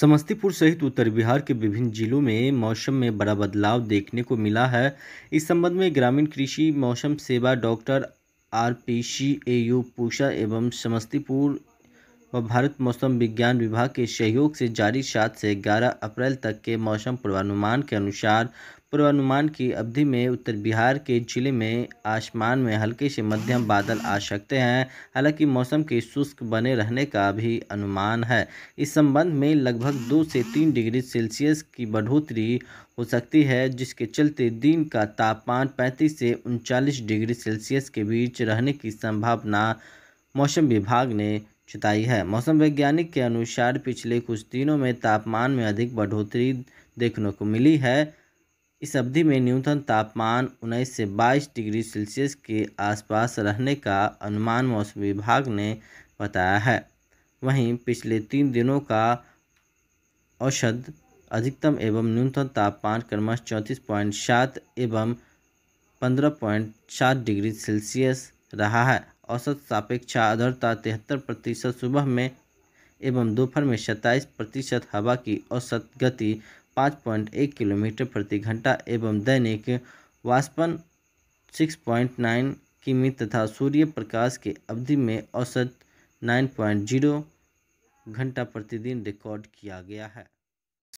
समस्तीपुर सहित उत्तर बिहार के विभिन्न जिलों में मौसम में बड़ा बदलाव देखने को मिला है इस संबंध में ग्रामीण कृषि मौसम सेवा doctor R P C A U Pusa एवं समस्तीपुर व भारत मौसम विज्ञान विभाग के सहयोग से जारी सात से ग्यारह अप्रैल तक के मौसम पूर्वानुमान के अनुसार पूर्वानुमान की अवधि में उत्तर बिहार के जिले में आसमान में हल्के से मध्यम बादल आ सकते हैं हालांकि मौसम के शुष्क बने रहने का भी अनुमान है इस संबंध में लगभग दो से तीन डिग्री सेल्सियस की बढ़ोतरी हो सकती है जिसके चलते दिन का तापमान 35 से उनचालीस डिग्री सेल्सियस के बीच रहने की संभावना मौसम विभाग ने जताई है मौसम वैज्ञानिक के अनुसार पिछले कुछ दिनों में तापमान में अधिक बढ़ोतरी देखने को मिली है इस अवधि में न्यूनतम तापमान उन्नीस से बाईस डिग्री सेल्सियस के आसपास रहने का अनुमान मौसम विभाग ने बताया है वहीं पिछले तीन दिनों का औसत अधिकतम एवं न्यूनतम तापमान क्रमश चौंतीस पॉइंट सात एवं पंद्रह पॉइंट सात डिग्री सेल्सियस रहा है औसत सापेक्ष आर्द्रता तिहत्तर प्रतिशत सुबह में एवं दोपहर में सत्ताईस प्रतिशत हवा की औसत गति पाँच पॉइंट एक किलोमीटर प्रति घंटा एवं दैनिक वाष्पन सिक्स पॉइंट नाइन किमी तथा सूर्य प्रकाश के अवधि में औसत नाइन पॉइंट जीरो घंटा प्रतिदिन रिकॉर्ड किया गया है